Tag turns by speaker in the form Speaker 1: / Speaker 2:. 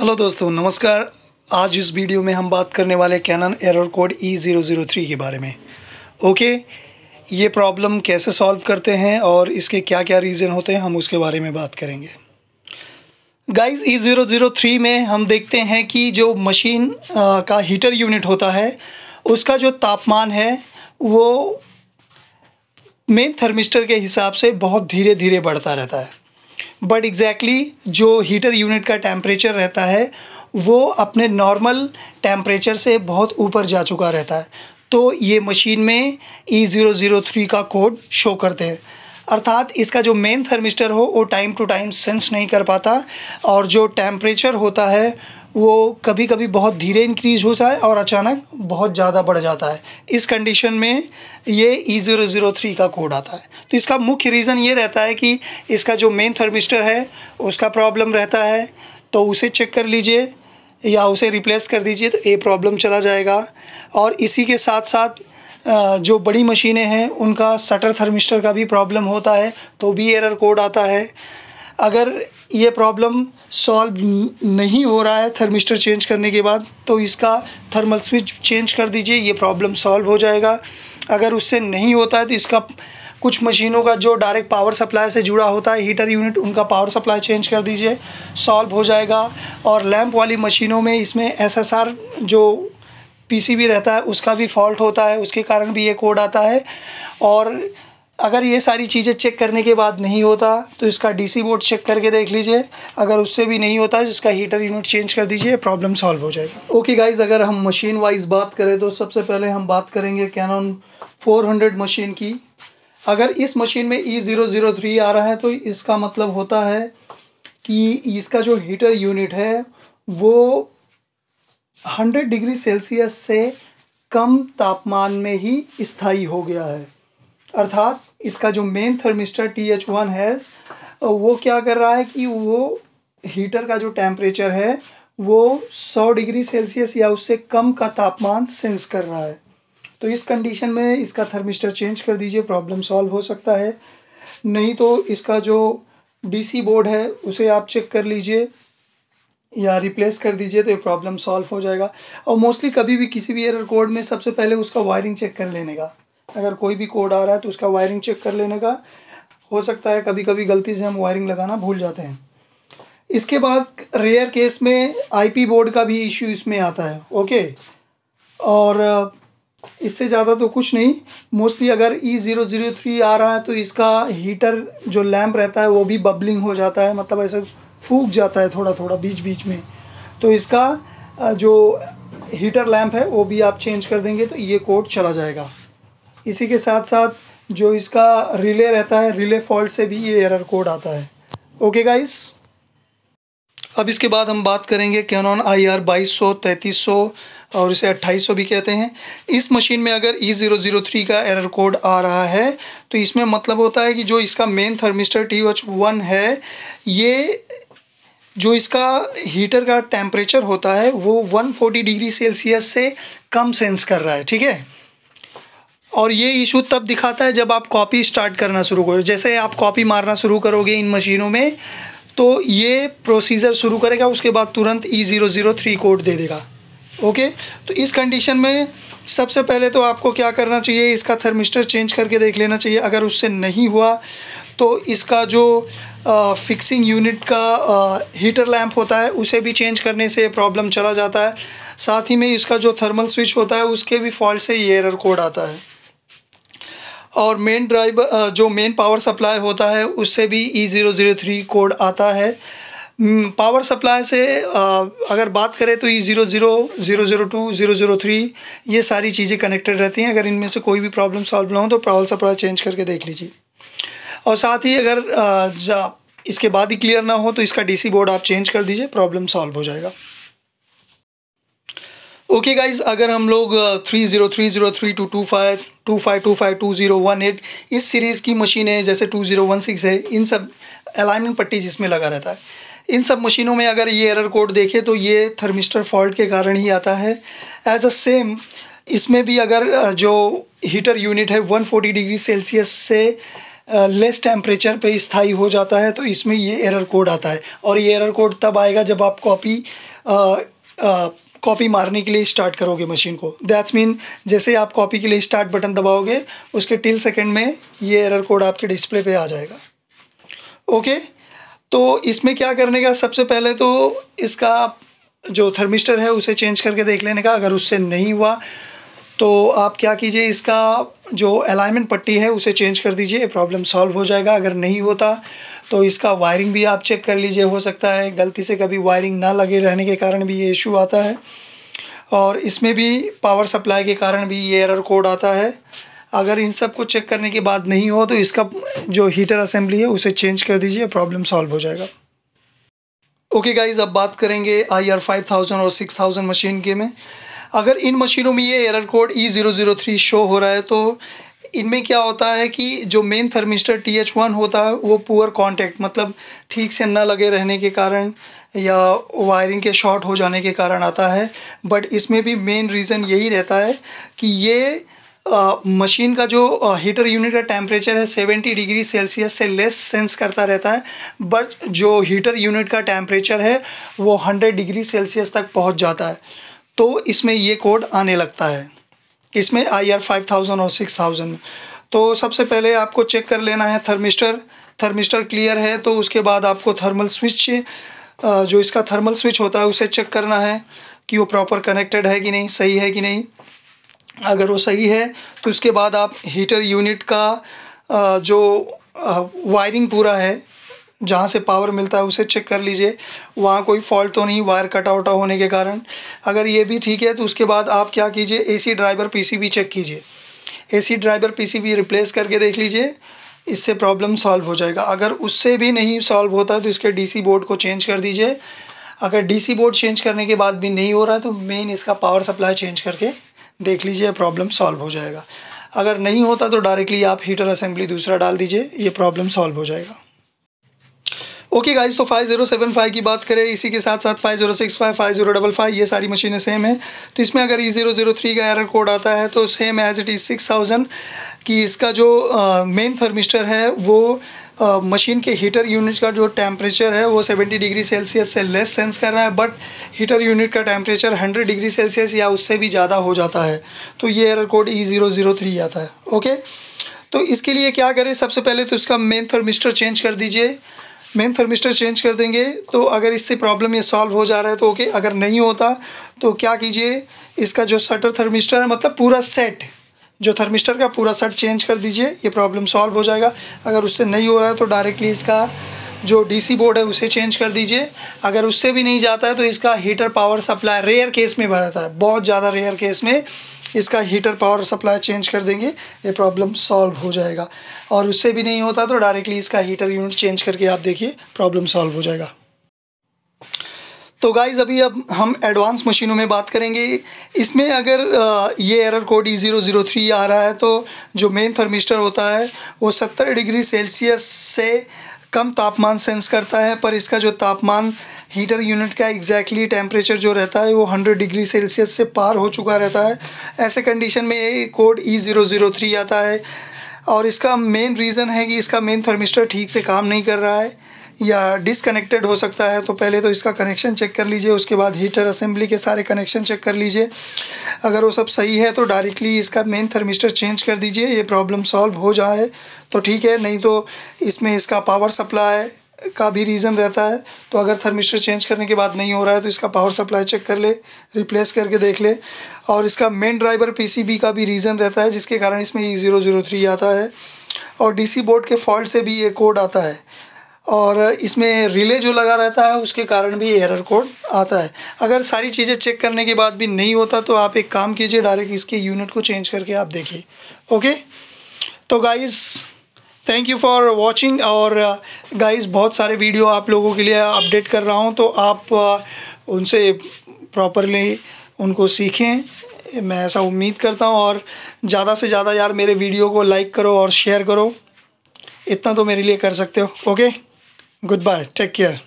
Speaker 1: Hello दोस्तों नमस्कार आज इस वीडियो में हम बात करने वाले Canon error code E zero zero three के बारे में ओके ये प्रॉब्लम कैसे सॉल्व करते हैं और इसके क्या क्या रीज़न होते हैं हम उसके बारे में बात करेंगे guys E zero zero three में हम देखते हैं कि जो मशीन का हीटर यूनिट होता है उसका जो तापमान है वो मेन थर्मिस्टर के हिसाब से बहुत धीरे धीरे बढ़ता रहता है बट एग्जैक्टली जो हीटर यूनिट का टेम्परेचर रहता है वो अपने नॉर्मल टेम्परेचर से बहुत ऊपर जा चुका रहता है तो ये मशीन में ई ज़ीरो ज़ीरो थ्री का कोड शो करते हैं अर्थात इसका जो मेन थर्मिस्टर हो वो टाइम टू टाइम सेंस नहीं कर पाता और जो टेम्परेचर होता है वो कभी कभी बहुत धीरे इंक्रीज़ होता है और अचानक बहुत ज़्यादा बढ़ जाता है इस कंडीशन में ये ई ज़ीरो ज़ीरो थ्री का कोड आता है तो इसका मुख्य रीज़न ये रहता है कि इसका जो मेन थर्मिस्टर है उसका प्रॉब्लम रहता है तो उसे चेक कर लीजिए या उसे रिप्लेस कर दीजिए तो ए प्रॉब्लम चला जाएगा और इसी के साथ साथ जो बड़ी मशीनें हैं उनका सटर थर्मिस्टर का भी प्रॉब्लम होता है तो भी एरर कोड आता है अगर ये प्रॉब्लम सॉल्व नहीं हो रहा है थर्मिस्टर चेंज करने के बाद तो इसका थर्मल स्विच चेंज कर दीजिए ये प्रॉब्लम सॉल्व हो जाएगा अगर उससे नहीं होता है तो इसका कुछ मशीनों का जो डायरेक्ट पावर सप्लाई से जुड़ा होता है हीटर यूनिट उनका पावर सप्लाई चेंज कर दीजिए सॉल्व हो जाएगा और लैंप वाली मशीनों में इसमें एसएसआर जो पीसीबी रहता है उसका भी फॉल्ट होता है उसके कारण भी ये कोड आता है और अगर ये सारी चीज़ें चेक करने के बाद नहीं होता तो इसका डीसी बोर्ड चेक करके देख लीजिए अगर उससे भी नहीं होता तो इसका हीटर यूनिट चेंज कर दीजिए प्रॉब्लम सॉल्व हो जाएगी ओके गाइज अगर हम मशीन वाइज बात करें तो सबसे पहले हम बात करेंगे कैनन 400 मशीन की अगर इस मशीन में ई ज़ीरो ज़ीरो थ्री आ रहा है तो इसका मतलब होता है कि इसका जो हीटर यूनिट है वो हंड्रेड डिग्री सेल्सियस से कम तापमान में ही स्थाई हो गया है अर्थात इसका जो main thermistor T H one है वो क्या कर रहा है कि वो हीटर का जो टेम्परेचर है वो 100 डिग्री सेल्सियस या उससे कम का तापमान सेंस कर रहा है तो इस कंडीशन में इसका थर्मिस्टर चेंज कर दीजिए प्रॉब्लम सॉल्व हो सकता है नहीं तो इसका जो डीसी बोर्ड है उसे आप चेक कर लीजिए या रिप्लेस कर दीजिए तो ये प्रॉब्लम सॉल्व हो जाएगा और मोस्टली कभी भी किसी भी एयर कोड में सबसे पहले उसका वायरिंग चेक कर लेने का अगर कोई भी कोड आ रहा है तो उसका वायरिंग चेक कर लेने का हो सकता है कभी कभी गलती से हम वायरिंग लगाना भूल जाते हैं इसके बाद रेयर केस में आईपी बोर्ड का भी इश्यू इसमें आता है ओके और इससे ज़्यादा तो कुछ नहीं मोस्टली अगर ई ज़ीरो ज़ीरो थ्री आ रहा है तो इसका हीटर जो लैम्प रहता है वो भी बबलिंग हो जाता है मतलब ऐसे फूक जाता है थोड़ा थोड़ा बीच बीच में तो इसका जो हीटर लैम्प है वो भी आप चेंज कर देंगे तो ये कोड चला जाएगा इसी के साथ साथ जो इसका रिले रहता है रिले फॉल्ट से भी ये एरर कोड आता है ओके गाइस अब इसके बाद हम बात करेंगे कैनॉन आई आर बाईस सौ तैंतीस सौ और इसे 2800 भी कहते हैं इस मशीन में अगर ई ज़ीरो ज़ीरो थ्री का एरर कोड आ रहा है तो इसमें मतलब होता है कि जो इसका main thermistor T H one है ये जो इसका हीटर का टेम्परेचर होता है वो 140 डिग्री सेल्सियस से कम सेंस कर रहा है ठीक है और ये इशू तब दिखाता है जब आप कॉपी स्टार्ट करना शुरू करो जैसे आप कॉपी मारना शुरू करोगे इन मशीनों में तो ये प्रोसीजर शुरू करेगा उसके बाद तुरंत E zero zero three code दे देगा ओके तो इस कंडीशन में सबसे पहले तो आपको क्या करना चाहिए इसका थर्मिस्टर चेंज करके देख लेना चाहिए अगर उससे नहीं हुआ तो इसका जो आ, फिक्सिंग यूनिट का आ, हीटर लैम्प होता है उसे भी चेंज करने से प्रॉब्लम चला जाता है साथ ही में इसका जो थर्मल स्विच होता है उसके भी फॉल्ट से ये एरर कोड आता है और मेन ड्राइव जो मेन पावर सप्लाई होता है उससे भी E zero zero three code आता है पावर hmm, सप्लाई से अगर बात करें तो E zero zero zero zero two zero zero three ये सारी चीज़ें कनेक्टेड रहती हैं अगर इनमें से कोई भी प्रॉब्लम सॉल्व ना हो तो पावर सप्लाई चेंज करके देख लीजिए और साथ ही अगर इसके बाद ही क्लियर ना हो तो इसका डीसी बोर्ड आप चेंज कर दीजिए प्रॉब्लम सॉल्व हो जाएगा ओके okay गाइज अगर हम लोग three zero three zero three two two five two five two five two zero one eight इस सीरीज़ की मशीनें जैसे टू ज़ीरो वन सिक्स है इन सब अलाइनमेंट पट्टी जिसमें लगा रहता है इन सब मशीनों में अगर ये एरर कोड देखें तो ये थर्मिस्टर फॉल्ट के कारण ही आता है एज अ सेम इसमें भी अगर जो हीटर यूनिट है 140 डिग्री सेल्सियस से लेस टेम्परेचर पे स्थाई हो जाता है तो इसमें ये एरर कोड आता है और ये एरर कोड तब आएगा जब आप कॉपी कॉपी मारने के लिए स्टार्ट करोगे मशीन को दैट्स मीन जैसे आप कॉपी के लिए स्टार्ट बटन दबाओगे उसके टिल सेकंड में ये एरर कोड आपके डिस्प्ले पे आ जाएगा ओके तो इसमें क्या करने का सबसे पहले तो इसका जो थर्मिस्टर है उसे चेंज करके देख लेने का अगर उससे नहीं हुआ तो आप क्या कीजिए इसका जो अलाइनमेंट पट्टी है उसे चेंज कर दीजिए प्रॉब्लम सॉल्व हो जाएगा अगर नहीं होता तो इसका वायरिंग भी आप चेक कर लीजिए हो सकता है गलती से कभी वायरिंग ना लगे रहने के कारण भी ये इशू आता है और इसमें भी पावर सप्लाई के कारण भी ये एरर कोड आता है अगर इन सब को चेक करने के बाद नहीं हो तो इसका जो हीटर असेंबली है उसे चेंज कर दीजिए प्रॉब्लम सॉल्व हो जाएगा ओके गाइज अब बात करेंगे आई आर फाइव थाउजेंड और सिक्स थाउजेंड मशीन के में अगर इन मशीनों में ये error code E zero zero three show हो रहा है तो इनमें क्या होता है कि जो main thermistor T H one होता है वो पुअर कॉन्टेक्ट मतलब ठीक से न लगे रहने के कारण या वायरिंग के शॉर्ट हो जाने के कारण आता है बट इसमें भी मेन रीज़न यही रहता है कि ये मशीन का जो हीटर यूनिट का टेम्परेचर है सेवेंटी डिग्री सेल्सियस से लेस सेंस करता रहता है बट जो हीटर यूनिट का टेम्परेचर है वो हंड्रेड डिग्री सेल्सियस तक पहुंच जाता है तो इसमें ये कोड आने लगता है इसमें आई आर फाइव थाउजेंड और सिक्स थाउजेंड तो सबसे पहले आपको चेक कर लेना है थर्मिस्टर थर्मिस्टर क्लियर है तो उसके बाद आपको थर्मल स्विच जो इसका थर्मल स्विच होता है उसे चेक करना है कि वो प्रॉपर कनेक्टेड है कि नहीं सही है कि नहीं अगर वो सही है तो उसके बाद आप हीटर यूनिट का जो वायरिंग पूरा है जहाँ से पावर मिलता है उसे चेक कर लीजिए वहाँ कोई फॉल्ट तो नहीं वायर कटा उटा होने के कारण अगर ये भी ठीक है तो उसके बाद आप क्या कीजिए एसी ड्राइवर पीसीबी चेक कीजिए एसी ड्राइवर पीसीबी रिप्लेस करके देख लीजिए इससे प्रॉब्लम सॉल्व हो जाएगा अगर उससे भी नहीं सॉल्व होता है तो इसके डी बोर्ड को चेंज कर दीजिए अगर डी बोर्ड चेंज करने के बाद भी नहीं हो रहा है तो मेन इसका पावर सप्लाई चेंज करके देख लीजिए प्रॉब्लम सॉल्व हो जाएगा अगर नहीं होता तो डायरेक्टली आप हीटर असेंबली दूसरा डाल दीजिए ये प्रॉब्लम सॉल्व हो जाएगा ओके गाइज तो फाइव ज़ीरो सेवन फाइव की बात करें इसी के साथ साथ five zero six five five zero double five ये सारी मशीनें सेम है तो इसमें अगर ई ज़ीरो ज़ीरो थ्री का एरर कोड आता है तो same as it is six thousand कि इसका जो मेन थर्मिस्टर है वो मशीन के हीटर यूनिट का जो टेम्परेचर है वो 70 डिग्री सेल्सियस से लेस सेंस कर रहा है बट हीटर यूनिट का टेम्परेचर 100 डिग्री सेल्सियस या उससे भी ज़्यादा हो जाता है तो ये error code E zero zero three आता है ओके तो इसके लिए क्या करें सबसे पहले तो इसका मेन थर्मिस्टर चेंज कर दीजिए मेन थर्मिस्टर चेंज कर देंगे तो अगर इससे प्रॉब्लम ये सॉल्व हो जा रहा है तो ओके अगर नहीं होता तो क्या कीजिए इसका जो सटर थर्मिस्टर है मतलब पूरा सेट जो थर्मिस्टर का पूरा सेट चेंज कर दीजिए ये प्रॉब्लम सॉल्व हो जाएगा अगर उससे नहीं हो रहा है तो डायरेक्टली इसका जो डीसी बोर्ड है उसे चेंज कर दीजिए अगर उससे भी नहीं जाता है तो इसका heater power supply rare case में भरता है बहुत ज़्यादा रेयर केस में इसका हीटर पावर सप्लाई चेंज कर देंगे ये प्रॉब्लम सॉल्व हो जाएगा और उससे भी नहीं होता तो डायरेक्टली इसका हीटर यूनिट चेंज करके आप देखिए प्रॉब्लम सॉल्व हो जाएगा तो गाइज़ अभी अब हम एडवांस मशीनों में बात करेंगे इसमें अगर ये error code E zero zero three आ रहा है तो जो मेन थर्मिस्टर होता है वो सत्तर डिग्री सेल्सियस से कम तापमान सेंस करता है पर इसका जो तापमान हीटर यूनिट का एग्जैक्टली टेम्परेचर जो रहता है वो 100 डिग्री सेल्सियस से पार हो चुका रहता है ऐसे कंडीशन में ये code E zero zero three आता है और इसका मेन रीज़न है कि इसका मेन थर्मिस्टर ठीक से काम नहीं कर रहा है या डिसकनेक्टेड हो सकता है तो पहले तो इसका कनेक्शन चेक कर लीजिए उसके बाद हीटर असेंबली के सारे कनेक्शन चेक कर लीजिए अगर वो सब सही है तो डायरेक्टली इसका मेन थर्मिस्टर चेंज कर दीजिए ये प्रॉब्लम सॉल्व हो जाए तो ठीक है नहीं तो इसमें इसका पावर सप्लाई का भी रीज़न रहता है तो अगर थर्मिस्टर चेंज करने के बाद नहीं हो रहा है तो इसका पावर सप्लाई चेक कर ले रिप्लेस करके देख ले और इसका मेन ड्राइवर पीसीबी का भी रीज़न रहता है जिसके कारण इसमें ई ज़ीरो ज़ीरो थ्री आता है और डीसी बोर्ड के फॉल्ट से भी ये कोड आता है और इसमें रिले जो लगा रहता है उसके कारण भी एरर कोड आता है अगर सारी चीज़ें चेक करने के बाद भी नहीं होता तो आप एक काम कीजिए डायरेक्ट इसके यूनिट को चेंज करके आप देखिए ओके तो guys thank you for watching और गाइस uh, बहुत सारे वीडियो आप लोगों के लिए अपडेट कर रहा हूँ तो आप uh, उनसे प्रॉपरली उनको सीखें मैं ऐसा उम्मीद करता हूँ और ज़्यादा से ज़्यादा यार मेरे वीडियो को लाइक करो और शेयर करो इतना तो मेरे लिए कर सकते हो ओके Goodbye. Take care.